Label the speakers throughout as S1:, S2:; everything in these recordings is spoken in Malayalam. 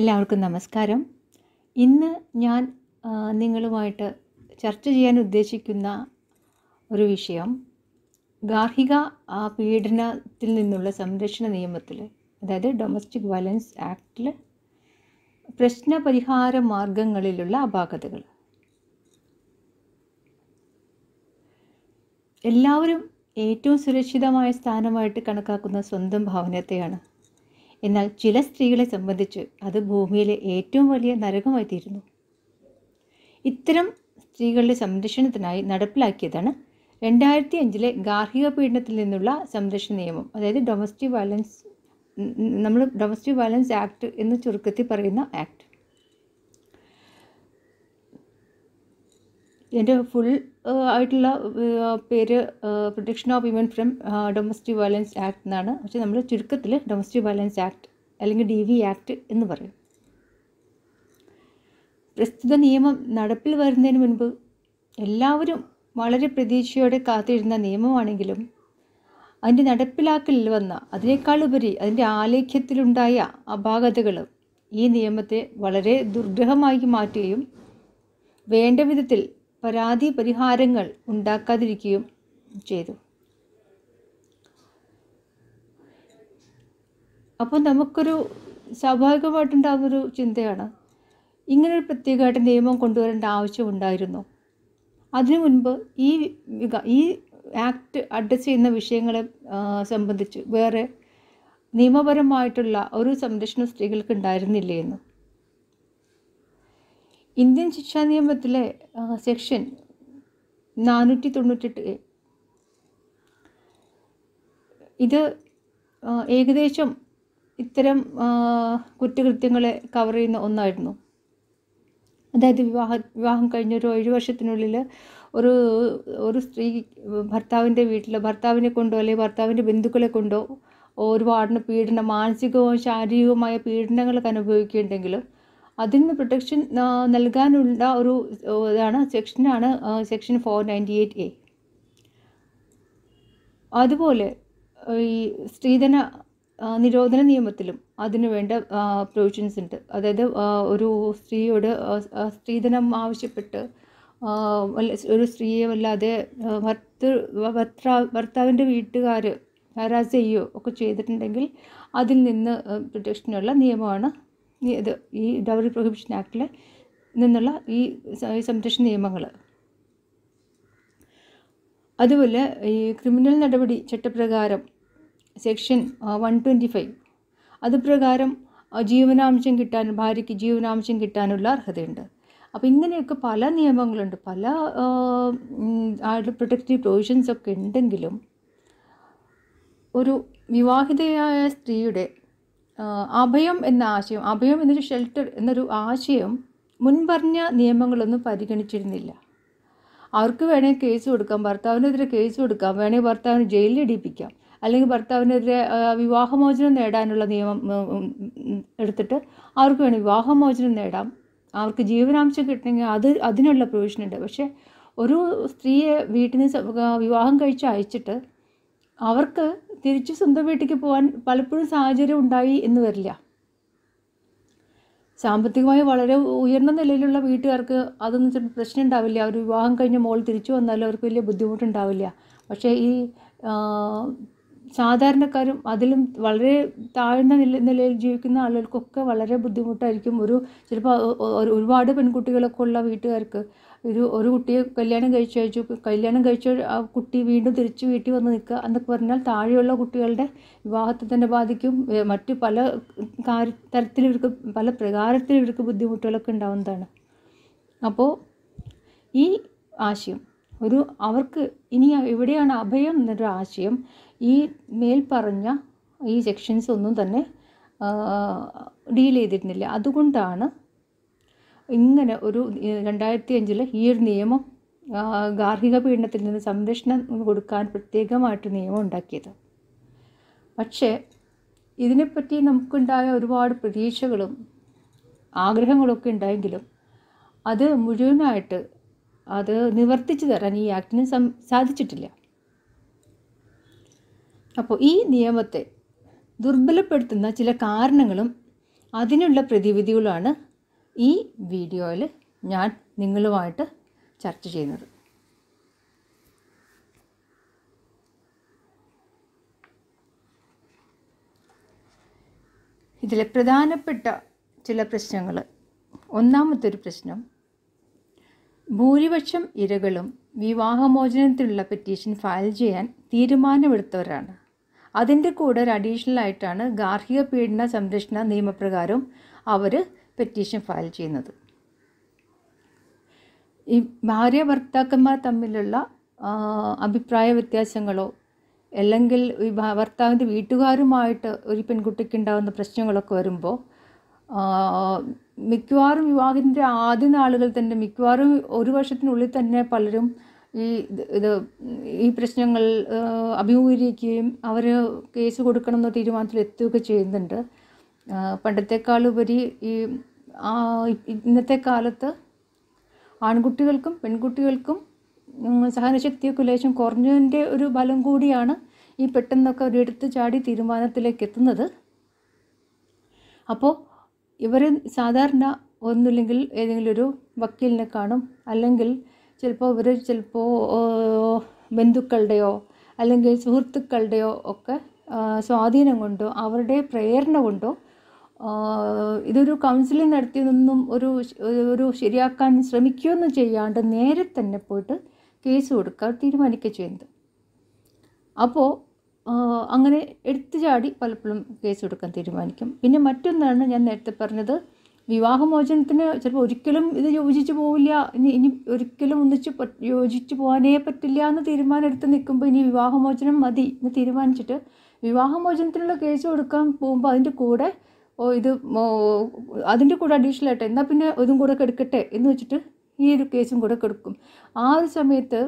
S1: എല്ലാവർക്കും നമസ്കാരം ഇന്ന് ഞാൻ നിങ്ങളുമായിട്ട് ചർച്ച ചെയ്യാൻ ഉദ്ദേശിക്കുന്ന ഒരു വിഷയം ഗാർഹിക പീഡനത്തിൽ നിന്നുള്ള സംരക്ഷണ നിയമത്തിൽ അതായത് ഡൊമസ്റ്റിക് വയലൻസ് ആക്റ്റിൽ പ്രശ്നപരിഹാര മാർഗങ്ങളിലുള്ള അപാകതകൾ എല്ലാവരും ഏറ്റവും സുരക്ഷിതമായ സ്ഥാനമായിട്ട് കണക്കാക്കുന്ന സ്വന്തം ഭവനത്തെയാണ് എന്നാൽ ചില സ്ത്രീകളെ സംബന്ധിച്ച് അത് ഭൂമിയിലെ ഏറ്റവും വലിയ നരകമായിത്തീരുന്നു ഇത്തരം സ്ത്രീകളുടെ സംരക്ഷണത്തിനായി നടപ്പിലാക്കിയതാണ് രണ്ടായിരത്തി അഞ്ചിലെ ഗാർഹിക പീഡനത്തിൽ നിന്നുള്ള സംരക്ഷണ നിയമം അതായത് ഡൊമസ്റ്റിക് വയലൻസ് നമ്മൾ ഡൊമസ്റ്റിക് വയലൻസ് ആക്ട് എന്ന് ചുരുക്കത്തിൽ പറയുന്ന ആക്ട് എൻ്റെ ഫുൾ ആയിട്ടുള്ള പേര് protection of women from domestic violence act എന്നാണ് പക്ഷേ നമ്മൾ ചുരുക്കത്തിൽ ഡൊമസ്റ്റിക് വയലൻസ് ആക്ട് അല്ലെങ്കിൽ ഡി വി ആക്ട് എന്ന് പറയും പ്രസ്തുത നിയമം നടപ്പിൽ വരുന്നതിന് മുൻപ് എല്ലാവരും വളരെ പ്രതീക്ഷയോടെ കാത്തിരുന്ന നിയമമാണെങ്കിലും അതിൻ്റെ നടപ്പിലാക്കലിൽ വന്ന അതിനേക്കാളുപരി അതിൻ്റെ ആലേഖ്യത്തിലുണ്ടായ അപാകതകൾ ഈ നിയമത്തെ വളരെ ദുർഗ്രഹമായി മാറ്റുകയും വേണ്ട വിധത്തിൽ പരാതി പരിഹാരങ്ങൾ ഉണ്ടാക്കാതിരിക്കുകയും ചെയ്തു അപ്പോൾ നമുക്കൊരു സ്വാഭാവികമായിട്ടുണ്ടാകുന്നൊരു ഒരു ചിന്തയാണ് ഇങ്ങനൊരു പ്രത്യേകമായിട്ട് നിയമം കൊണ്ടുവരേണ്ട ആവശ്യം ഉണ്ടായിരുന്നു അതിനു മുൻപ് ഈ ഈ ആക്ട് അഡ്രസ്സ് ചെയ്യുന്ന വിഷയങ്ങളെ സംബന്ധിച്ച് വേറെ നിയമപരമായിട്ടുള്ള ഒരു സംരക്ഷണം സ്ത്രീകൾക്ക് ഉണ്ടായിരുന്നില്ലേ ഇന്ത്യൻ ശിക്ഷാ നിയമത്തിലെ സെക്ഷൻ നാനൂറ്റി തൊണ്ണൂറ്റെട്ട് എ ഇത് ഏകദേശം ഇത്തരം കുറ്റകൃത്യങ്ങളെ കവർ ചെയ്യുന്ന ഒന്നായിരുന്നു അതായത് വിവാഹ വിവാഹം കഴിഞ്ഞ ഒരു ഏഴ് വർഷത്തിനുള്ളിൽ ഒരു ഒരു സ്ത്രീ ഭർത്താവിൻ്റെ വീട്ടിൽ ഭർത്താവിനെ കൊണ്ടോ അല്ലെങ്കിൽ ഭർത്താവിൻ്റെ ബന്ധുക്കളെ കൊണ്ടോ ഒരുപാടിന് പീഡനം മാനസികവും ശാരീരികവുമായ പീഡനങ്ങളൊക്കെ അനുഭവിക്കുന്നുണ്ടെങ്കിലും അതിൽ നിന്ന് പ്രൊട്ടക്ഷൻ നൽകാനുള്ള ഒരു ഇതാണ് സെക്ഷനാണ് section four ninety eight A അതുപോലെ ഈ സ്ത്രീധന നിരോധന നിയമത്തിലും അതിനു വേണ്ട പ്രൊവിഷൻസ് ഉണ്ട് അതായത് ഒരു സ്ത്രീയോട് സ്ത്രീധനം ആവശ്യപ്പെട്ട് ഒരു സ്ത്രീയെ വല്ലാതെ ഭർത്ത ഭർത്താ ഭർത്താവിൻ്റെ വീട്ടുകാർ ഹരാസ് ചെയ്യുകയോ ഒക്കെ ചെയ്തിട്ടുണ്ടെങ്കിൽ അതിൽ നിന്ന് പ്രൊട്ടക്ഷനുള്ള നിയമമാണ് ഇത് ഈ ഡൗറി പ്രൊഹിബിഷൻ ആക്ടിൽ നിന്നുള്ള ഈ സംരക്ഷ നിയമങ്ങൾ അതുപോലെ ഈ ക്രിമിനൽ നടപടി ചട്ടപ്രകാരം സെക്ഷൻ വൺ ട്വൻറ്റി ഫൈവ് അതുപ്രകാരം ജീവനാംശം കിട്ടാൻ ഭാര്യയ്ക്ക് ജീവനാംശം കിട്ടാനുള്ള അർഹതയുണ്ട് അപ്പോൾ ഇങ്ങനെയൊക്കെ പല നിയമങ്ങളുണ്ട് പല ആയിട്ട് പ്രൊട്ടക്റ്റീവ് പ്രൊവിഷൻസ് ഒക്കെ ഉണ്ടെങ്കിലും ഒരു വിവാഹിതയായ സ്ത്രീയുടെ അഭയം എന്ന ആശയം അഭയം എന്നൊരു ഷെൽട്ടർ എന്നൊരു ആശയം മുൻപറഞ്ഞ നിയമങ്ങളൊന്നും പരിഗണിച്ചിരുന്നില്ല അവർക്ക് വേണേൽ കേസ് കൊടുക്കാം ഭർത്താവിനെതിരെ കേസ് കൊടുക്കാം വേണേൽ ഭർത്താവിന് ജയിലിലിടിപ്പിക്കാം അല്ലെങ്കിൽ ഭർത്താവിനെതിരെ വിവാഹമോചനം നേടാനുള്ള നിയമം എടുത്തിട്ട് അവർക്ക് വേണേൽ വിവാഹമോചനം നേടാം അവർക്ക് ജീവനാംശം കിട്ടണമെങ്കിൽ അത് അതിനുള്ള പ്രൊവിഷനുണ്ട് പക്ഷേ ഒരു സ്ത്രീയെ വീട്ടിൽ നിന്ന് വിവാഹം കഴിച്ച് അയച്ചിട്ട് അവർക്ക് തിരിച്ചു സ്വന്തം വീട്ടിലേക്ക് പോകാൻ പലപ്പോഴും സാഹചര്യം ഉണ്ടായി എന്ന് വരില്ല സാമ്പത്തികമായി വളരെ ഉയർന്ന നിലയിലുള്ള വീട്ടുകാർക്ക് അതൊന്നും ചിലപ്പോൾ പ്രശ്നം ഉണ്ടാവില്ല അവർ വിവാഹം കഴിഞ്ഞ് മോൾ തിരിച്ചു വന്നാലും അവർക്ക് വലിയ ബുദ്ധിമുട്ടുണ്ടാവില്ല പക്ഷേ ഈ സാധാരണക്കാരും അതിലും വളരെ താഴ്ന്ന നില നിലയിൽ ജീവിക്കുന്ന ആളുകൾക്കൊക്കെ വളരെ ബുദ്ധിമുട്ടായിരിക്കും ഒരു ചിലപ്പോൾ ഒരുപാട് പെൺകുട്ടികളൊക്കെ ഉള്ള വീട്ടുകാർക്ക് ഒരു ഒരു കുട്ടിയെ കല്യാണം കഴിച്ചു അയച്ചു കല്യാണം കഴിച്ച ആ കുട്ടി വീണ്ടും തിരിച്ച് വീട്ടിൽ വന്ന് നിൽക്കുക എന്നൊക്കെ പറഞ്ഞാൽ താഴെയുള്ള കുട്ടികളുടെ വിവാഹത്തെ തന്നെ ബാധിക്കും മറ്റ് പല കാര്യ തരത്തിൽ ഇവർക്ക് പല പ്രകാരത്തിൽ ഇവർക്ക് ബുദ്ധിമുട്ടുകളൊക്കെ ഉണ്ടാവുന്നതാണ് അപ്പോൾ ഈ ആശയം ഒരു അവർക്ക് ഇനി എവിടെയാണ് അഭയം എന്നൊരു ആശയം ഈ മേൽ പറഞ്ഞ ഈ സെക്ഷൻസ് ഒന്നും തന്നെ ഡീൽ ചെയ്തിരുന്നില്ല അതുകൊണ്ടാണ് ഇങ്ങനെ ഒരു രണ്ടായിരത്തി അഞ്ചിൽ ഈ ഒരു നിയമം ഗാർഹിക പീഡനത്തിൽ നിന്ന് സംരക്ഷണം കൊടുക്കാൻ പ്രത്യേകമായിട്ട് നിയമം ഉണ്ടാക്കിയത് പക്ഷേ ഇതിനെപ്പറ്റി നമുക്കുണ്ടായ ഒരുപാട് പ്രതീക്ഷകളും ആഗ്രഹങ്ങളൊക്കെ ഉണ്ടായെങ്കിലും അത് മുഴുവനായിട്ട് അത് നിവർത്തിച്ചു തരാൻ ഈ ആക്ടിന് സാധിച്ചിട്ടില്ല അപ്പോൾ ഈ നിയമത്തെ ദുർബലപ്പെടുത്തുന്ന ചില കാരണങ്ങളും അതിനുള്ള പ്രതിവിധികളുമാണ് ഈ വീഡിയോയിൽ ഞാൻ നിങ്ങളുമായിട്ട് ചർച്ച ചെയ്യുന്നത് ഇതിലെ പ്രധാനപ്പെട്ട ചില പ്രശ്നങ്ങൾ ഒന്നാമത്തെ ഒരു പ്രശ്നം ഭൂരിപക്ഷം ഇരകളും വിവാഹമോചനത്തിനുള്ള പെറ്റീഷൻ ഫയൽ ചെയ്യാൻ തീരുമാനമെടുത്തവരാണ് അതിൻ്റെ കൂടെ ഒരു അഡീഷണലായിട്ടാണ് ഗാർഹിക പീഡന സംരക്ഷണ നിയമപ്രകാരം അവർ പെറ്റീഷൻ ഫയൽ ചെയ്യുന്നത് ഈ ഭാര്യ ഭർത്താക്കന്മാർ തമ്മിലുള്ള അഭിപ്രായ വ്യത്യാസങ്ങളോ അല്ലെങ്കിൽ ഈ ഭർത്താവിൻ്റെ വീട്ടുകാരുമായിട്ട് ഒരു പെൺകുട്ടിക്ക് ഉണ്ടാകുന്ന പ്രശ്നങ്ങളൊക്കെ വരുമ്പോൾ മിക്കവാറും വിവാഹത്തിൻ്റെ ആദ്യ നാളുകൾ തന്നെ മിക്കവാറും ഒരു വർഷത്തിനുള്ളിൽ തന്നെ പലരും ഈ ഇത് ഈ പ്രശ്നങ്ങൾ അഭിമുഖീകരിക്കുകയും അവർ കേസ് കൊടുക്കണമെന്ന തീരുമാനത്തിൽ എത്തുകയൊക്കെ ചെയ്യുന്നുണ്ട് പണ്ടത്തെക്കാളുപരി ഈ ഇന്നത്തെ കാലത്ത് ആൺകുട്ടികൾക്കും പെൺകുട്ടികൾക്കും സഹനശക്തിയൊക്കെ ലേശം കുറഞ്ഞതിൻ്റെ ഒരു ഫലം കൂടിയാണ് ഈ പെട്ടെന്നൊക്കെ ഒരു എടുത്ത് ചാടി തീരുമാനത്തിലേക്ക് എത്തുന്നത് അപ്പോൾ ഇവർ സാധാരണ ഒന്നുമില്ലെങ്കിൽ ഏതെങ്കിലും ഒരു വക്കീലിനെ കാണും അല്ലെങ്കിൽ ചിലപ്പോൾ ഇവർ ചിലപ്പോൾ ബന്ധുക്കളുടെയോ അല്ലെങ്കിൽ സുഹൃത്തുക്കളുടെയോ ഒക്കെ സ്വാധീനം കൊണ്ടോ അവരുടെ പ്രേരണ കൊണ്ടോ ഇതൊരു കൗൺസിലിംഗ് നടത്തി നിന്നും ഒരു ഒരു ശരിയാക്കാൻ ശ്രമിക്കുകയൊന്നും ചെയ്യാണ്ട് നേരെ തന്നെ പോയിട്ട് കേസ് കൊടുക്കാൻ തീരുമാനിക്കുക ചെയ്യുന്നത് അപ്പോൾ അങ്ങനെ എടുത്തു ചാടി പലപ്പോഴും കേസ് കൊടുക്കാൻ തീരുമാനിക്കും പിന്നെ മറ്റൊന്നാണ് ഞാൻ നേരത്തെ പറഞ്ഞത് വിവാഹമോചനത്തിന് ചിലപ്പോൾ ഒരിക്കലും ഇത് യോജിച്ചു പോവില്ല ഇനി ഇനി ഒരിക്കലും ഒന്നിച്ച് യോജിച്ചു പോകാനേ പറ്റില്ല എന്ന് തീരുമാനം എടുത്ത് നിൽക്കുമ്പോൾ ഇനി വിവാഹമോചനം മതി എന്ന് തീരുമാനിച്ചിട്ട് വിവാഹമോചനത്തിനുള്ള കേസ് കൊടുക്കാൻ പോകുമ്പോൾ അതിൻ്റെ കൂടെ ഓ ഇത് അതിൻ്റെ കൂടെ അഡീഷണൽ ആയിട്ട് എന്നാൽ പിന്നെ ഇതും കൂടെ കെടുക്കട്ടെ എന്ന് വെച്ചിട്ട് ഈ ഒരു കേസും കൂടെ കെടുക്കും ആ ഒരു സമയത്ത്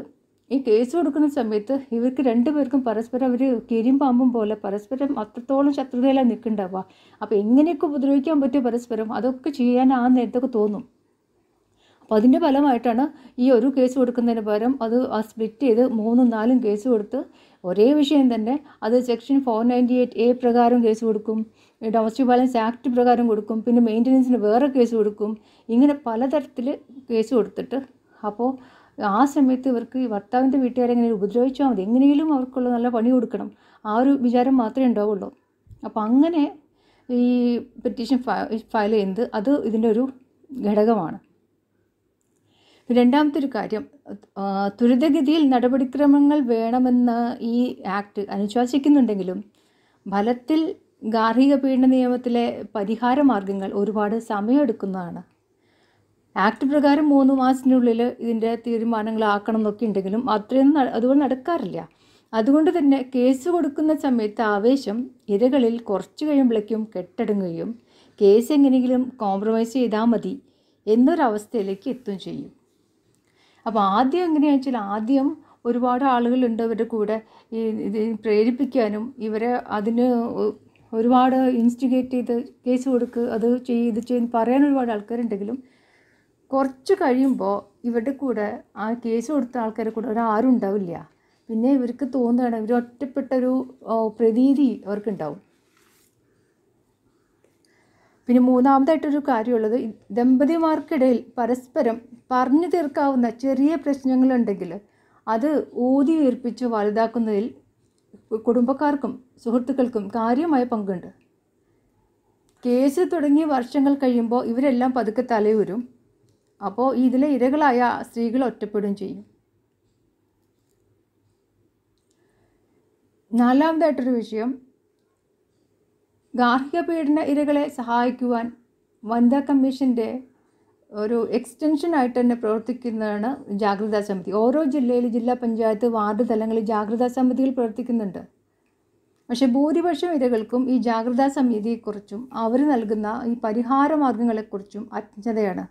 S1: ഈ കേസ് കൊടുക്കുന്ന സമയത്ത് ഇവർക്ക് രണ്ടുപേർക്കും പരസ്പരം അവർ കിരിയും പാമ്പും പോലെ പരസ്പരം അത്രത്തോളം ശത്രുതയിലാണ് നിൽക്കുന്നുണ്ടാവുക അപ്പോൾ എങ്ങനെയൊക്കെ ഉപദ്രവിക്കാൻ പറ്റുമോ പരസ്പരം അതൊക്കെ ചെയ്യാൻ ആ നേരത്തൊക്കെ തോന്നും അപ്പോൾ അതിൻ്റെ ഫലമായിട്ടാണ് ഈ ഒരു കേസ് കൊടുക്കുന്നതിന് പകരം അത് ആ സ്പ്ലിറ്റ് ചെയ്ത് മൂന്നും നാലും കേസ് കൊടുത്ത് ഒരേ വിഷയം തന്നെ അത് section four ninety eight A പ്രകാരം കേസ് കൊടുക്കും ഡൊമസ്റ്റിക് വയലൻസ് ആക്ട് പ്രകാരം കൊടുക്കും പിന്നെ മെയിൻ്റനൻസിന് വേറെ കേസ് കൊടുക്കും ഇങ്ങനെ പലതരത്തിൽ കേസ് കൊടുത്തിട്ട് അപ്പോൾ ആ സമയത്ത് ഇവർക്ക് ഈ ഭർത്താവിൻ്റെ വീട്ടുകാരെ ഇങ്ങനെ ഉപദ്രവിച്ചാൽ മതി എങ്ങനെയും അവർക്കുള്ള നല്ല പണി കൊടുക്കണം ആ ഒരു വിചാരം മാത്രമേ ഉണ്ടാവുള്ളൂ അപ്പോൾ അങ്ങനെ ഈ പെറ്റീഷൻ ഫയൽ ചെയ്യുന്നത് അത് ഇതിൻ്റെ ഒരു ഘടകമാണ് രണ്ടാമത്തെ ഒരു കാര്യം ത്വരിതഗതിയിൽ നടപടിക്രമങ്ങൾ വേണമെന്ന് ഈ ആക്ട് അനുശാസിക്കുന്നുണ്ടെങ്കിലും ഫലത്തിൽ ഗാർഹിക പീഡന നിയമത്തിലെ പരിഹാര മാർഗങ്ങൾ ഒരുപാട് സമയമെടുക്കുന്നതാണ് ആക്ട് പ്രകാരം മൂന്ന് മാസത്തിനുള്ളിൽ ഇതിൻ്റെ തീരുമാനങ്ങളാക്കണം എന്നൊക്കെ ഉണ്ടെങ്കിലും അത്രയൊന്നും അതുകൊണ്ട് നടക്കാറില്ല അതുകൊണ്ട് തന്നെ കേസ് കൊടുക്കുന്ന സമയത്ത് ആവേശം ഇരകളിൽ കുറച്ച് കഴിയുമ്പോഴേക്കും കെട്ടടങ്ങുകയും കേസ് എങ്ങനെയെങ്കിലും കോംപ്രമൈസ് ചെയ്താൽ മതി എന്നൊരവസ്ഥയിലേക്ക് എത്തുകയും ചെയ്യും അപ്പോൾ ആദ്യം എങ്ങനെയാണെന്ന് വെച്ചാൽ ആദ്യം ഒരുപാട് ആളുകളുണ്ട് അവരുടെ കൂടെ ഈ ഇത് പ്രേരിപ്പിക്കാനും ഇവരെ അതിന് ഒരുപാട് ഇൻസ്റ്റിഗേറ്റ് ചെയ്ത് കേസ് കൊടുക്കുക അത് ചെയ്യ് ഇത് ചെയ്യുന്ന പറയാൻ ഒരുപാട് ആൾക്കാരുണ്ടെങ്കിലും കുറച്ച് കഴിയുമ്പോൾ ഇവരുടെ കൂടെ ആ കേസ് കൊടുത്ത ആൾക്കാരെ കൂടെ ഒരാരും ഉണ്ടാവില്ല പിന്നെ ഇവർക്ക് തോന്നുകയാണ് ഇവർ ഒറ്റപ്പെട്ടൊരു പ്രതീതി അവർക്കുണ്ടാവും പിന്നെ മൂന്നാമതായിട്ടൊരു കാര്യമുള്ളത് ദമ്പതിമാർക്കിടയിൽ പരസ്പരം പറഞ്ഞു തീർക്കാവുന്ന ചെറിയ പ്രശ്നങ്ങളുണ്ടെങ്കിൽ അത് ഊതി വീർപ്പിച്ച് വലുതാക്കുന്നതിൽ കുടുംബക്കാർക്കും സുഹൃത്തുക്കൾക്കും കാര്യമായ പങ്കുണ്ട് കേസ് തുടങ്ങിയ വർഷങ്ങൾ കഴിയുമ്പോൾ ഇവരെല്ലാം പതുക്കെ തലയൂരും അപ്പോൾ ഇതിലെ ഇരകളായ സ്ത്രീകൾ ഒറ്റപ്പെടുകയും ചെയ്യും നാലാമതായിട്ടൊരു വിഷയം ഗാർഹിക പീഡന ഇരകളെ സഹായിക്കുവാൻ വനിതാ കമ്മീഷൻ്റെ ഒരു ആയിട്ട് തന്നെ പ്രവർത്തിക്കുന്നതാണ് ജാഗ്രതാ സമിതി ഓരോ ജില്ലയിൽ ജില്ലാ പഞ്ചായത്ത് വാർഡ് തലങ്ങളിൽ ജാഗ്രതാ സമിതിയിൽ പ്രവർത്തിക്കുന്നുണ്ട് പക്ഷേ ഭൂരിപക്ഷം ഇരകൾക്കും ഈ ജാഗ്രതാ സമിതിയെക്കുറിച്ചും അവർ നൽകുന്ന ഈ പരിഹാര മാർഗങ്ങളെക്കുറിച്ചും അജ്ഞതയാണ്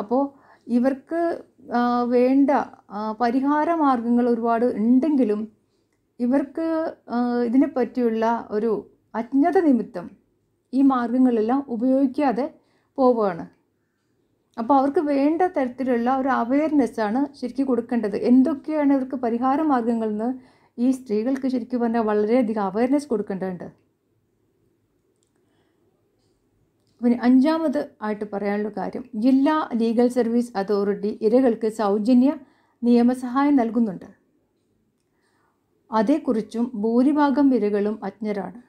S1: അപ്പോൾ ഇവർക്ക് വേണ്ട പരിഹാര മാർഗങ്ങൾ ഒരുപാട് ഉണ്ടെങ്കിലും ഇവർക്ക് ഇതിനെപ്പറ്റിയുള്ള ഒരു അജ്ഞത നിമിത്തം ഈ മാർഗങ്ങളെല്ലാം ഉപയോഗിക്കാതെ പോവുകയാണ് അപ്പോൾ അവർക്ക് വേണ്ട തരത്തിലുള്ള ഒരു അവയർനെസ്സാണ് ശരിക്കും കൊടുക്കേണ്ടത് എന്തൊക്കെയാണ് ഇവർക്ക് പരിഹാര മാർഗങ്ങളെന്ന് ഈ സ്ത്രീകൾക്ക് ശരിക്കും പറഞ്ഞാൽ വളരെയധികം അവയർനെസ് കൊടുക്കേണ്ടതുണ്ട് പിന്നെ അഞ്ചാമത് ആയിട്ട് പറയാനുള്ള കാര്യം ജില്ലാ ലീഗൽ സർവീസ് അതോറിറ്റി ഇരകൾക്ക് സൗജന്യ നിയമസഹായം നൽകുന്നുണ്ട് അതേക്കുറിച്ചും ഭൂരിഭാഗം ഇരകളും അജ്ഞരാണ്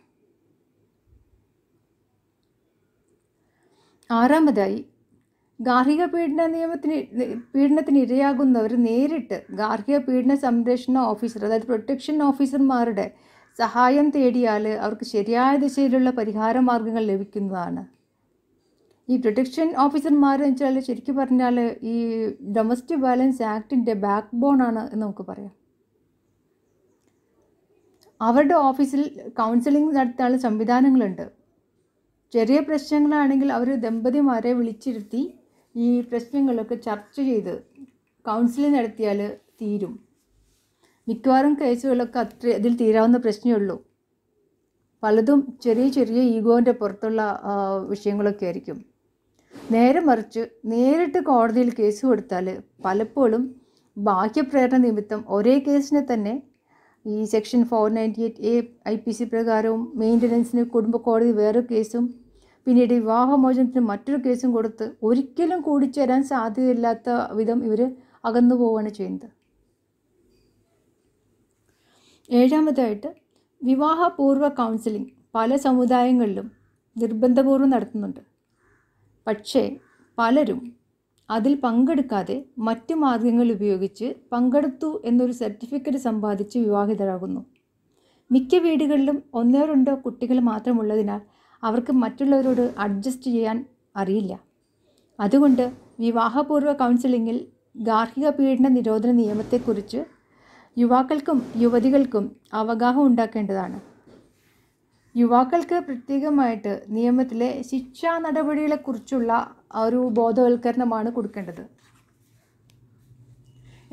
S1: ആറാമതായി ഗാർഹിക പീഡന നിയമത്തിന് പീഡനത്തിന് ഇരയാകുന്നവർ നേരിട്ട് ഗാർഹിക പീഡന സംരക്ഷണ ഓഫീസർ അതായത് പ്രൊട്ടക്ഷൻ ഓഫീസർമാരുടെ സഹായം തേടിയാൽ അവർക്ക് ശരിയായ ദിശയിലുള്ള പരിഹാര മാർഗങ്ങൾ ലഭിക്കുന്നതാണ് ഈ പ്രൊട്ടക്ഷൻ ഓഫീസർമാർ എന്ന് വെച്ചാൽ ശരിക്കും പറഞ്ഞാൽ ഈ ഡൊമസ്റ്റിക് വയലൻസ് ആക്ടിൻ്റെ ബാക്ക് ആണ് എന്ന് നമുക്ക് പറയാം അവരുടെ ഓഫീസിൽ കൗൺസിലിംഗ് നടത്താനുള്ള സംവിധാനങ്ങളുണ്ട് ചെറിയ പ്രശ്നങ്ങളാണെങ്കിൽ അവർ ദമ്പതിമാരെ വിളിച്ചിരുത്തി ഈ പ്രശ്നങ്ങളൊക്കെ ചർച്ച ചെയ്ത് കൗൺസിലിംഗ് നടത്തിയാൽ തീരും മിക്കവാറും കേസുകളൊക്കെ അത്ര അതിൽ തീരാവുന്ന പ്രശ്നമേ ഉള്ളൂ പലതും ചെറിയ ചെറിയ ഈഗോൻ്റെ പുറത്തുള്ള വിഷയങ്ങളൊക്കെ ആയിരിക്കും നേരെ മറിച്ച് നേരിട്ട് കോടതിയിൽ കേസ് കൊടുത്താൽ പലപ്പോഴും ബാഹ്യപ്രേരണ നിമിത്തം ഒരേ കേസിനെ തന്നെ ഈ section four ninety eight A I P C പ്രകാരവും മെയിൻ്റനൻസിന് കുടുംബ കോടതി വേറെ കേസും പിന്നീട് വിവാഹമോചനത്തിന് മറ്റൊരു കേസും കൊടുത്ത് ഒരിക്കലും കൂടിച്ചേരാൻ സാധ്യതയില്ലാത്ത വിധം ഇവർ അകന്നു പോവുകയാണ് ചെയ്യുന്നത് ഏഴാമതായിട്ട് വിവാഹപൂർവ്വ കൗൺസിലിംഗ് പല സമുദായങ്ങളിലും നിർബന്ധപൂർവ്വം നടത്തുന്നുണ്ട് പക്ഷേ പലരും അതിൽ പങ്കെടുക്കാതെ മറ്റു മാർഗങ്ങൾ ഉപയോഗിച്ച് പങ്കെടുത്തു എന്നൊരു സർട്ടിഫിക്കറ്റ് സമ്പാദിച്ച് വിവാഹിതരാകുന്നു മിക്ക വീടുകളിലും ഒന്നോ രണ്ടോ കുട്ടികൾ മാത്രമുള്ളതിനാൽ അവർക്ക് മറ്റുള്ളവരോട് അഡ്ജസ്റ്റ് ചെയ്യാൻ അറിയില്ല അതുകൊണ്ട് വിവാഹപൂർവ്വ കൗൺസിലിങ്ങിൽ ഗാർഹിക പീഡന നിരോധന നിയമത്തെക്കുറിച്ച് യുവാക്കൾക്കും യുവതികൾക്കും അവഗാഹം ഉണ്ടാക്കേണ്ടതാണ് യുവാക്കൾക്ക് പ്രത്യേകമായിട്ട് നിയമത്തിലെ ശിക്ഷാ നടപടികളെക്കുറിച്ചുള്ള ഒരു ബോധവൽക്കരണമാണ് കൊടുക്കേണ്ടത്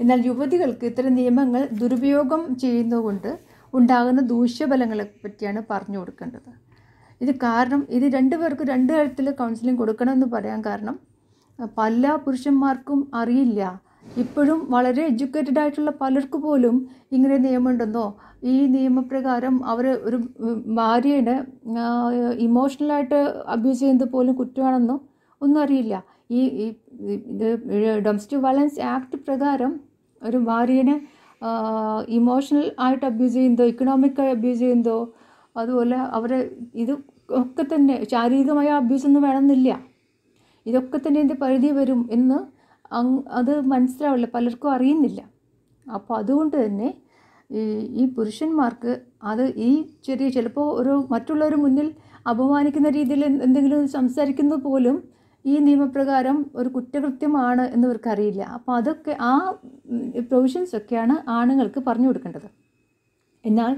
S1: എന്നാൽ യുവതികൾക്ക് ഇത്തരം നിയമങ്ങൾ ദുരുപയോഗം ചെയ്യുന്നതുകൊണ്ട് ഉണ്ടാകുന്ന ദൂഷ്യഫലങ്ങളെ പറ്റിയാണ് പറഞ്ഞു കൊടുക്കേണ്ടത് ഇത് കാരണം ഇത് രണ്ടു പേർക്ക് രണ്ട് തരത്തിൽ കൗൺസിലിംഗ് കൊടുക്കണമെന്ന് പറയാൻ കാരണം പല പുരുഷന്മാർക്കും അറിയില്ല ഇപ്പോഴും വളരെ എഡ്യൂക്കേറ്റഡ് ആയിട്ടുള്ള പലർക്ക് പോലും ഇങ്ങനെ നിയമമുണ്ടെന്നോ ഈ നിയമപ്രകാരം അവർ ഒരു ഭാര്യയുടെ ഇമോഷണലായിട്ട് അബ്യൂസ് ചെയ്യുന്നത് പോലും കുറ്റമാണെന്നോ ഒന്നും അറിയില്ല ഈ ഇത് ഡൊമസ്റ്റിക് വയലൻസ് ആക്ട് പ്രകാരം ഒരു ഭാര്യനെ ഇമോഷണൽ ആയിട്ട് അബ്യൂസ് ചെയ്യുന്നതോ ഇക്കണോമിക്കായി അബ്യൂസ് ചെയ്യുന്നതോ അതുപോലെ അവരെ ഇത് ഒക്കെ തന്നെ ശാരീരികമായ ഒന്നും വേണമെന്നില്ല ഇതൊക്കെ തന്നെ എൻ്റെ പരിധി വരും എന്ന് അത് മനസ്സിലാവില്ല പലർക്കും അറിയുന്നില്ല അപ്പോൾ അതുകൊണ്ട് തന്നെ ഈ പുരുഷന്മാർക്ക് അത് ഈ ചെറിയ ചിലപ്പോൾ ഒരു മറ്റുള്ളവർ മുന്നിൽ അപമാനിക്കുന്ന രീതിയിൽ എന്തെങ്കിലും സംസാരിക്കുന്നത് പോലും ഈ നിയമപ്രകാരം ഒരു കുറ്റകൃത്യമാണ് എന്ന് അറിയില്ല അപ്പോൾ അതൊക്കെ ആ പ്രൊവിഷൻസ് ഒക്കെയാണ് ആണുങ്ങൾക്ക് പറഞ്ഞു കൊടുക്കേണ്ടത് എന്നാൽ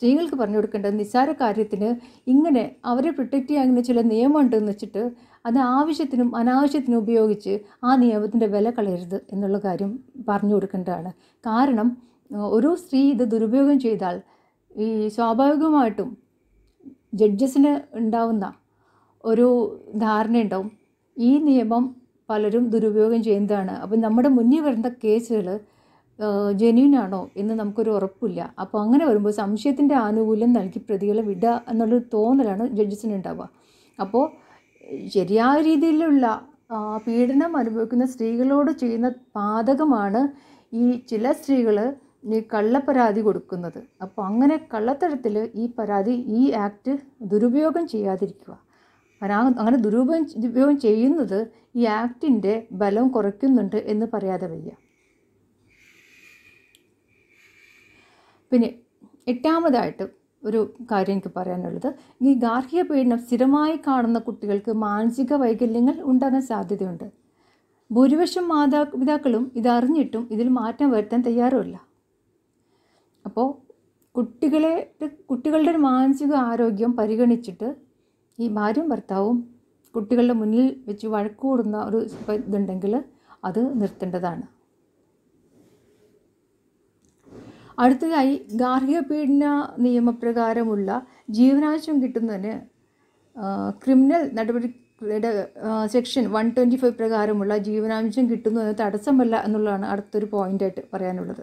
S1: സ്ത്രീകൾക്ക് പറഞ്ഞു കൊടുക്കേണ്ടത് നിസ്സാര കാര്യത്തിന് ഇങ്ങനെ അവരെ പ്രൊട്ടക്റ്റ് ചെയ്യാവുന്ന ചില നിയമമുണ്ടെന്ന് വെച്ചിട്ട് അത് ആവശ്യത്തിനും അനാവശ്യത്തിനും ഉപയോഗിച്ച് ആ നിയമത്തിൻ്റെ വില കളയരുത് എന്നുള്ള കാര്യം പറഞ്ഞു കൊടുക്കേണ്ടതാണ് കാരണം ഒരു സ്ത്രീ ഇത് ദുരുപയോഗം ചെയ്താൽ ഈ സ്വാഭാവികമായിട്ടും ജഡ്ജസിന് ഉണ്ടാവുന്ന ഒരു ധാരണയുണ്ടാവും ഈ നിയമം പലരും ദുരുപയോഗം ചെയ്യുന്നതാണ് അപ്പം നമ്മുടെ മുന്നിൽ വരുന്ന കേസുകൾ ജെന്യൂൻ ആണോ എന്ന് നമുക്കൊരു ഉറപ്പില്ല അപ്പോൾ അങ്ങനെ വരുമ്പോൾ സംശയത്തിൻ്റെ ആനുകൂല്യം നൽകി പ്രതികളെ വിടുക എന്നുള്ളൊരു തോന്നലാണ് ജഡ്ജസിന് ഉണ്ടാവുക അപ്പോൾ ശരിയായ രീതിയിലുള്ള പീഡനം അനുഭവിക്കുന്ന സ്ത്രീകളോട് ചെയ്യുന്ന പാതകമാണ് ഈ ചില സ്ത്രീകൾ ഈ കള്ളപ്പരാതി കൊടുക്കുന്നത് അപ്പോൾ അങ്ങനെ കള്ളത്തരത്തിൽ ഈ പരാതി ഈ ആക്ട് ദുരുപയോഗം ചെയ്യാതിരിക്കുക അങ്ങനെ ദുരുപയോഗം ചെയ്യുന്നത് ഈ ആക്ടിൻ്റെ ബലം കുറയ്ക്കുന്നുണ്ട് എന്ന് പറയാതെ വയ്യ പിന്നെ എട്ടാമതായിട്ട് ഒരു കാര്യം എനിക്ക് പറയാനുള്ളത് ഈ ഗാർഹിക പീഡനം സ്ഥിരമായി കാണുന്ന കുട്ടികൾക്ക് മാനസിക വൈകല്യങ്ങൾ ഉണ്ടാകാൻ സാധ്യതയുണ്ട് ഭൂരിപക്ഷം മാതാപിതാക്കളും ഇതറിഞ്ഞിട്ടും ഇതിൽ മാറ്റം വരുത്താൻ തയ്യാറുമില്ല അപ്പോൾ കുട്ടികളെ കുട്ടികളുടെ മാനസിക ആരോഗ്യം പരിഗണിച്ചിട്ട് ഈ ഭാര്യയും ഭർത്താവും കുട്ടികളുടെ മുന്നിൽ വെച്ച് വഴക്കൂടുന്ന ഒരു ഇതുണ്ടെങ്കിൽ അത് നിർത്തേണ്ടതാണ് അടുത്തതായി ഗാർഹിക പീഡന നിയമപ്രകാരമുള്ള ജീവനാശം കിട്ടുന്നതിന് ക്രിമിനൽ നടപടി സെക്ഷൻ വൺ ട്വൻറ്റി ഫൈവ് പ്രകാരമുള്ള ജീവനാംശം കിട്ടുന്നതിന് തടസ്സമല്ല എന്നുള്ളതാണ് അടുത്തൊരു പോയിൻ്റായിട്ട് പറയാനുള്ളത്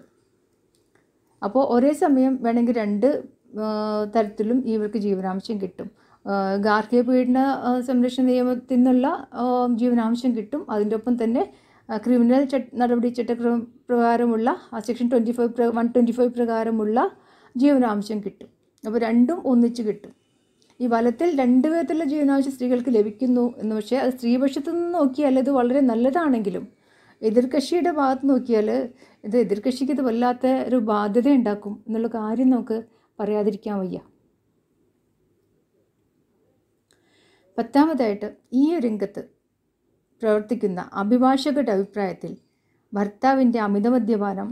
S1: അപ്പോൾ ഒരേ സമയം വേണമെങ്കിൽ രണ്ട് തരത്തിലും ഇവർക്ക് ജീവനാംശം കിട്ടും ഗാർഹിക പീഡന സംരക്ഷണ നിയമത്തിൽ നിന്നുള്ള ജീവനാംശം കിട്ടും അതിൻ്റെ ഒപ്പം തന്നെ ക്രിമിനൽ നടപടി ചട്ടക്രമം പ്രകാരമുള്ള section twenty five one twenty five പ്രകാരമുള്ള ജീവനാംശം കിട്ടും അപ്പോൾ രണ്ടും ഒന്നിച്ച് കിട്ടും ഈ വലത്തിൽ രണ്ട് വിധത്തിലുള്ള ജീവനാംശം സ്ത്രീകൾക്ക് ലഭിക്കുന്നു എന്ന് പക്ഷേ അത് സ്ത്രീപക്ഷത്തു നിന്ന് നോക്കിയാൽ ഇത് വളരെ നല്ലതാണെങ്കിലും എതിർകക്ഷിയുടെ ഭാഗത്ത് നോക്കിയാൽ ഇത് എതിർകക്ഷിക്ക് ഇത് വല്ലാത്ത ഒരു ബാധ്യത ഉണ്ടാക്കും എന്നുള്ള കാര്യം നമുക്ക് പറയാതിരിക്കാൻ വയ്യ പത്താമതായിട്ട് ഈ രംഗത്ത് പ്രവർത്തിക്കുന്ന അഭിഭാഷകരുടെ അഭിപ്രായത്തിൽ ഭർത്താവിൻ്റെ അമിത മദ്യപാനം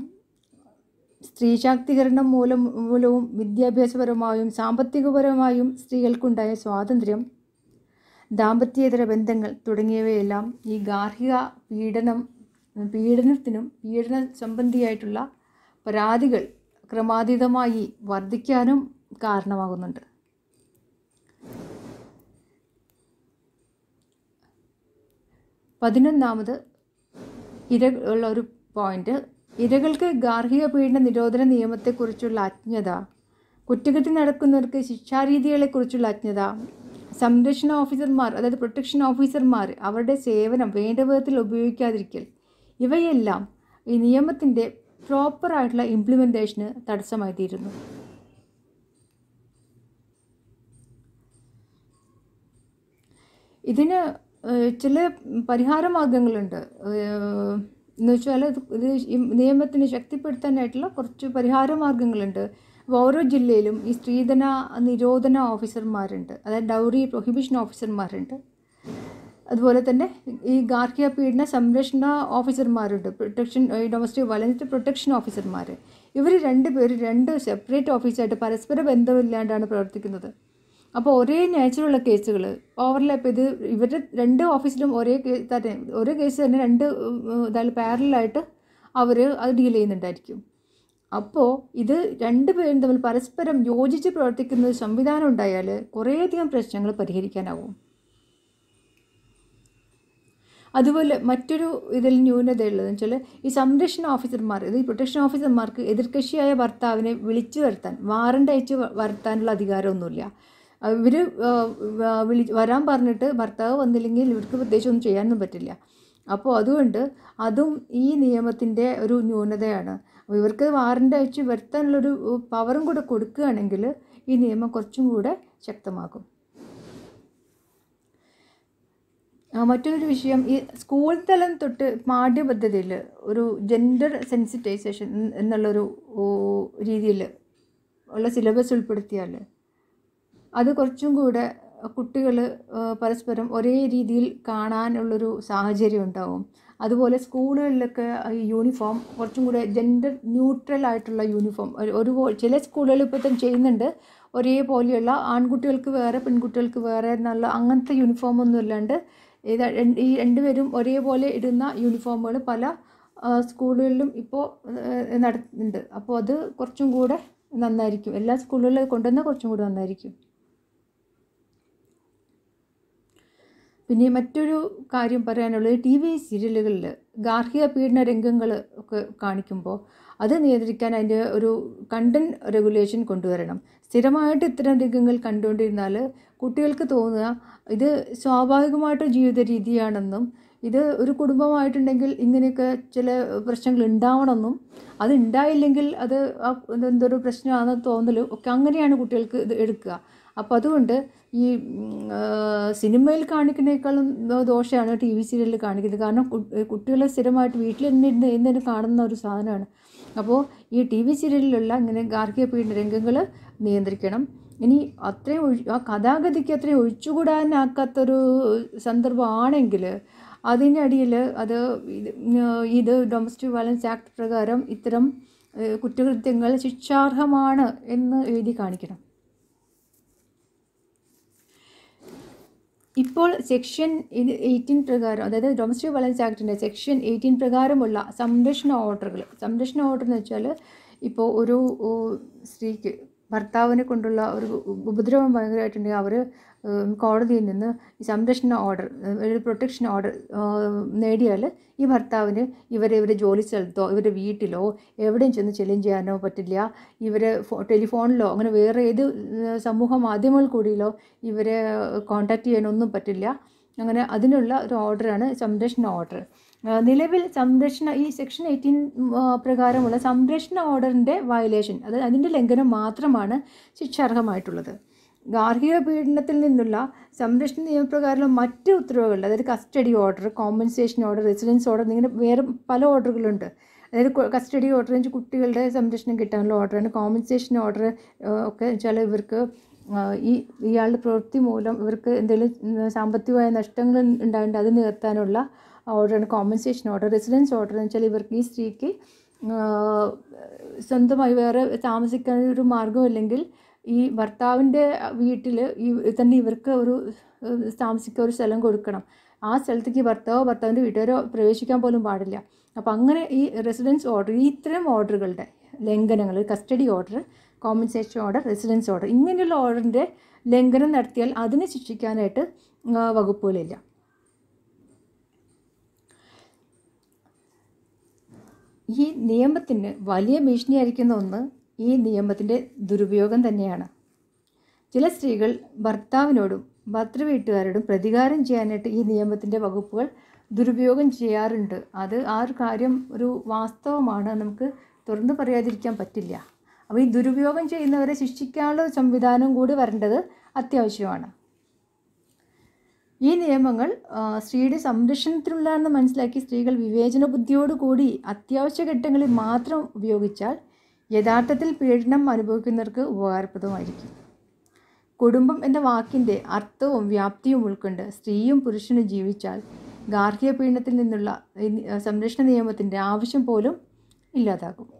S1: സ്ത്രീ ശാക്തീകരണം മൂലം മൂലവും വിദ്യാഭ്യാസപരമായും സാമ്പത്തികപരമായും സ്ത്രീകൾക്കുണ്ടായ സ്വാതന്ത്ര്യം ദാമ്പത്യേതര ബന്ധങ്ങൾ തുടങ്ങിയവയെല്ലാം ഈ ഗാർഹിക പീഡനം പീഡനത്തിനും പീഡന സംബന്ധിയായിട്ടുള്ള പരാതികൾ ക്രമാതീതമായി വർദ്ധിക്കാനും കാരണമാകുന്നുണ്ട് പതിനൊന്നാമത് ഇര ഉള്ള ഒരു പോയിന്റ് ഇരകൾക്ക് ഗാർഹിക പീഡന നിരോധന നിയമത്തെക്കുറിച്ചുള്ള അജ്ഞത കുറ്റകൃത്യം നടക്കുന്നവർക്ക് ശിക്ഷാരീതികളെക്കുറിച്ചുള്ള അജ്ഞത സംരക്ഷണ ഓഫീസർമാർ അതായത് പ്രൊട്ടക്ഷൻ ഓഫീസർമാർ അവരുടെ സേവനം വേണ്ട വിധത്തിൽ ഉപയോഗിക്കാതിരിക്കൽ ഇവയെല്ലാം ഈ നിയമത്തിൻ്റെ പ്രോപ്പറായിട്ടുള്ള ഇംപ്ലിമെൻറ്റേഷന് തടസ്സമായി തീരുന്നു ഇതിന് ചില പരിഹാര മാർഗങ്ങളുണ്ട് എന്ന് വെച്ചാൽ ഇത് ഇത് നിയമത്തിനെ ശക്തിപ്പെടുത്താനായിട്ടുള്ള കുറച്ച് പരിഹാര മാർഗങ്ങളുണ്ട് അപ്പോൾ ഓരോ ജില്ലയിലും ഈ സ്ത്രീധന നിരോധന ഓഫീസർമാരുണ്ട് അതായത് ഡൗറി പ്രൊഹിബിഷൻ ഓഫീസർമാരുണ്ട് അതുപോലെ തന്നെ ഈ ഗാർഹിക പീഡന സംരക്ഷണ ഓഫീസർമാരുണ്ട് പ്രൊട്ടക്ഷൻ ഡൊമസ്റ്റിക് വയലൻസ് പ്രൊട്ടക്ഷൻ ഓഫീസർമാർ ഇവർ രണ്ട് പേര് രണ്ട് സെപ്പറേറ്റ് ഓഫീസായിട്ട് പരസ്പര ബന്ധമില്ലാണ്ടാണ് പ്രവർത്തിക്കുന്നത് അപ്പോൾ ഒരേ നേച്ചറുള്ള കേസുകൾ ഓവർലാപ്പ് ചെയ്ത് ഇവരുടെ രണ്ട് ഓഫീസിലും ഒരേ തന്നെ ഒരേ കേസ് തന്നെ രണ്ട് ഇതായാലും പാരലായിട്ട് അവർ അത് ഡീൽ ചെയ്യുന്നുണ്ടായിരിക്കും അപ്പോൾ ഇത് രണ്ട് പേരും തമ്മിൽ പരസ്പരം യോജിച്ച് പ്രവർത്തിക്കുന്ന സംവിധാനം ഉണ്ടായാൽ കുറേയധികം പ്രശ്നങ്ങൾ പരിഹരിക്കാനാവും അതുപോലെ മറ്റൊരു ഇതിൽ ന്യൂനത ഉള്ളതെന്ന് വെച്ചാൽ ഈ സംരക്ഷണ ഓഫീസർമാർ ഇത് ഈ പ്രൊട്ടക്ഷൻ ഓഫീസർമാർക്ക് എതിർകക്ഷിയായ ഭർത്താവിനെ വിളിച്ചു വരുത്താൻ വാറണ്ട് അയച്ച് വരുത്താനുള്ള അധികാരമൊന്നുമില്ല ഇവർ വിളി വരാൻ പറഞ്ഞിട്ട് ഭർത്താവ് വന്നില്ലെങ്കിൽ ഇവർക്ക് പ്രത്യേകിച്ച് ഒന്നും ചെയ്യാനൊന്നും പറ്റില്ല അപ്പോൾ അതുകൊണ്ട് അതും ഈ നിയമത്തിൻ്റെ ഒരു ന്യൂനതയാണ് ഇവർക്ക് വാറൻ്റ് അയച്ച് വരുത്താനുള്ളൊരു പവറും കൂടെ കൊടുക്കുകയാണെങ്കിൽ ഈ നിയമം കുറച്ചും കൂടെ ശക്തമാകും മറ്റൊരു വിഷയം ഈ സ്കൂൾ തലം തൊട്ട് പാഠ്യപദ്ധതിയിൽ ഒരു ജെൻഡർ സെൻസിറ്റൈസേഷൻ എന്നുള്ളൊരു രീതിയിൽ ഉള്ള സിലബസ് ഉൾപ്പെടുത്തിയാൽ അത് കുറച്ചും കൂടെ കുട്ടികൾ പരസ്പരം ഒരേ രീതിയിൽ കാണാനുള്ളൊരു സാഹചര്യം ഉണ്ടാവും അതുപോലെ സ്കൂളുകളിലൊക്കെ ഈ യൂണിഫോം കുറച്ചും കൂടെ ജെൻഡർ ന്യൂട്രൽ ആയിട്ടുള്ള യൂണിഫോം ഒരു ചില സ്കൂളുകൾ ഇപ്പോഴത്തെ ചെയ്യുന്നുണ്ട് ഒരേപോലെയുള്ള ആൺകുട്ടികൾക്ക് വേറെ പെൺകുട്ടികൾക്ക് വേറെ എന്നുള്ള അങ്ങനത്തെ യൂണിഫോം ഒന്നും ഇല്ലാണ്ട് ഇത് ഈ രണ്ടുപേരും ഒരേപോലെ ഇടുന്ന യൂണിഫോമുകൾ പല സ്കൂളുകളിലും ഇപ്പോൾ നടത്തുന്നുണ്ട് അപ്പോൾ അത് കുറച്ചും കൂടെ നന്നായിരിക്കും എല്ലാ സ്കൂളുകളിലും കൊണ്ടുവന്നാൽ കുറച്ചും കൂടെ നന്നായിരിക്കും പിന്നെ മറ്റൊരു കാര്യം പറയാനുള്ളത് ടി വി സീരിയലുകളിൽ ഗാർഹിക പീഡന രംഗങ്ങൾ ഒക്കെ കാണിക്കുമ്പോൾ അത് നിയന്ത്രിക്കാൻ അതിൻ്റെ ഒരു കണ്ടൻറ് റെഗുലേഷൻ കൊണ്ടുവരണം സ്ഥിരമായിട്ട് ഇത്തരം രംഗങ്ങൾ കണ്ടുകൊണ്ടിരുന്നാൽ കുട്ടികൾക്ക് തോന്നുക ഇത് സ്വാഭാവികമായിട്ട് ജീവിത രീതിയാണെന്നും ഇത് ഒരു കുടുംബമായിട്ടുണ്ടെങ്കിൽ ഇങ്ങനെയൊക്കെ ചില പ്രശ്നങ്ങൾ ഉണ്ടാവണമെന്നും അത് ഉണ്ടായില്ലെങ്കിൽ അത് എന്തൊരു പ്രശ്നമാണെന്ന് തോന്നലും ഒക്കെ അങ്ങനെയാണ് കുട്ടികൾക്ക് ഇത് എടുക്കുക അപ്പോൾ അതുകൊണ്ട് ഈ സിനിമയിൽ കാണിക്കുന്നതിനേക്കാളും ദോഷമാണ് ടി വി സീരിയലിൽ കാണിക്കുന്നത് കാരണം കുട്ടികളെ സ്ഥിരമായിട്ട് വീട്ടിൽ തന്നെ ഇരുന്ന് എന്തിനും കാണുന്ന ഒരു സാധനമാണ് അപ്പോൾ ഈ ടി വി സീരിയലിലുള്ള ഇങ്ങനെ ഗാർഹിക പീഡന രംഗങ്ങൾ നിയന്ത്രിക്കണം ഇനി അത്രയും ഒഴി ആ കഥാഗതിക്ക് അത്രയും ഒഴിച്ചുകൂടാനാക്കാത്തൊരു സന്ദർഭമാണെങ്കിൽ അതിൻ്റെ അടിയിൽ അത് ഇത് ഇത് ഡൊമസ്റ്റിക് വയലൻസ് ആക്ട് പ്രകാരം ഇത്തരം കുറ്റകൃത്യങ്ങൾ ശിക്ഷാർഹമാണ് എന്ന് എഴുതി കാണിക്കണം ഇപ്പോൾ സെക്ഷൻ എയ്റ്റീൻ പ്രകാരം അതായത് ഡൊമസ്റ്റിക് വയലൻസ് ആക്ടിൻ്റെ സെക്ഷൻ എയ്റ്റീൻ പ്രകാരമുള്ള സംരക്ഷണ ഓർഡറുകൾ സംരക്ഷണ ഓർഡർ എന്ന് വെച്ചാൽ ഇപ്പോൾ ഒരു സ്ത്രീക്ക് ഭർത്താവിനെ കൊണ്ടുള്ള ഒരു ഉപദ്രവം ഭയങ്കരമായിട്ടുണ്ടെങ്കിൽ അവർ കോടതിയിൽ നിന്ന് സംരക്ഷണ ഓർഡർ ഒരു പ്രൊട്ടക്ഷൻ ഓർഡർ നേടിയാൽ ഈ ഭർത്താവിന് ഇവരെ ഇവരെ ജോലി സ്ഥലത്തോ ഇവരുടെ വീട്ടിലോ എവിടെയും ചെന്ന് ചെല്ലും ചെയ്യാനോ പറ്റില്ല ഇവരെ ടെലിഫോണിലോ അങ്ങനെ വേറെ ഏത് സമൂഹ മാധ്യമങ്ങൾ കൂടിയിലോ ഇവരെ കോൺടാക്റ്റ് ചെയ്യാനൊന്നും പറ്റില്ല അങ്ങനെ അതിനുള്ള ഒരു ഓർഡറാണ് സംരക്ഷണ ഓർഡർ നിലവിൽ സംരക്ഷണ ഈ സെക്ഷൻ എയ്റ്റീൻ പ്രകാരമുള്ള സംരക്ഷണ ഓർഡറിൻ്റെ വയലേഷൻ അതായത് അതിൻ്റെ ലംഘനം മാത്രമാണ് ശിക്ഷാർഹമായിട്ടുള്ളത് ഗാർഹിക പീഡനത്തിൽ നിന്നുള്ള സംരക്ഷണ നിയമപ്രകാരമുള്ള മറ്റ് ഉത്തരവുകൾ അതായത് custody order compensation order residence order എന്നിങ്ങനെ വേറെ പല ഓർഡറുകളുണ്ട് അതായത് കസ്റ്റഡി ഓർഡർ എന്ന് കുട്ടികളുടെ സംരക്ഷണം കിട്ടാനുള്ള ഓർഡറാണ് കോമ്പൻസേഷൻ ഓർഡർ ഒക്കെ വെച്ചാൽ ഇവർക്ക് ഈ ഇയാളുടെ പ്രവൃത്തി മൂലം ഇവർക്ക് എന്തെങ്കിലും സാമ്പത്തികമായ നഷ്ടങ്ങൾ ഉണ്ടായിട്ട് അത് നികത്താനുള്ള ഓർഡറാണ് കോമ്പൻസേഷൻ ഓർഡർ റെസിഡൻസ് ഓർഡർ എന്ന് വെച്ചാൽ ഇവർക്ക് ഈ സ്ത്രീക്ക് സ്വന്തമായി വേറെ താമസിക്കാൻ ഒരു ഈ ഭർത്താവിൻ്റെ വീട്ടിൽ ഈ തന്നെ ഇവർക്ക് ഒരു താമസിക്കാൻ ഒരു സ്ഥലം കൊടുക്കണം ആ സ്ഥലത്തേക്ക് ഭർത്താവോ ഭർത്താവിൻ്റെ വീട്ടുകാരോ പ്രവേശിക്കാൻ പോലും പാടില്ല അപ്പോൾ അങ്ങനെ ഈ റെസിഡൻസ് ഓർഡർ ഈ ഇത്തരം ഓർഡറുകളുടെ ലംഘനങ്ങൾ custody order compensation order residence order ഇങ്ങനെയുള്ള ഓർഡറിൻ്റെ ലംഘനം നടത്തിയാൽ അതിനെ ശിക്ഷിക്കാനായിട്ട് വകുപ്പുകളില്ല ഈ നിയമത്തിന് വലിയ ഭീഷണിയായിരിക്കുന്ന ഒന്ന് ഈ നിയമത്തിൻ്റെ ദുരുപയോഗം തന്നെയാണ് ചില സ്ത്രീകൾ ഭർത്താവിനോടും വീട്ടുകാരോടും പ്രതികാരം ചെയ്യാനായിട്ട് ഈ നിയമത്തിൻ്റെ വകുപ്പുകൾ ദുരുപയോഗം ചെയ്യാറുണ്ട് അത് ആ ഒരു കാര്യം ഒരു വാസ്തവമാണ് നമുക്ക് തുറന്നു പറയാതിരിക്കാൻ പറ്റില്ല അപ്പോൾ ഈ ദുരുപയോഗം ചെയ്യുന്നവരെ ശിക്ഷിക്കാനുള്ള സംവിധാനം കൂടി വരേണ്ടത് അത്യാവശ്യമാണ് ഈ നിയമങ്ങൾ സ്ത്രീയുടെ സംരക്ഷണത്തിനുള്ളതാണെന്ന് മനസ്സിലാക്കി സ്ത്രീകൾ വിവേചന ബുദ്ധിയോടുകൂടി അത്യാവശ്യ ഘട്ടങ്ങളിൽ മാത്രം ഉപയോഗിച്ചാൽ യഥാർത്ഥത്തിൽ പീഡനം അനുഭവിക്കുന്നവർക്ക് ഉപകാരപ്രദമായിരിക്കും കുടുംബം എന്ന വാക്കിൻ്റെ അർത്ഥവും വ്യാപ്തിയും ഉൾക്കൊണ്ട് സ്ത്രീയും പുരുഷനും ജീവിച്ചാൽ ഗാർഹിക പീഡനത്തിൽ നിന്നുള്ള സംരക്ഷണ നിയമത്തിൻ്റെ ആവശ്യം പോലും ഇല്ലാതാകും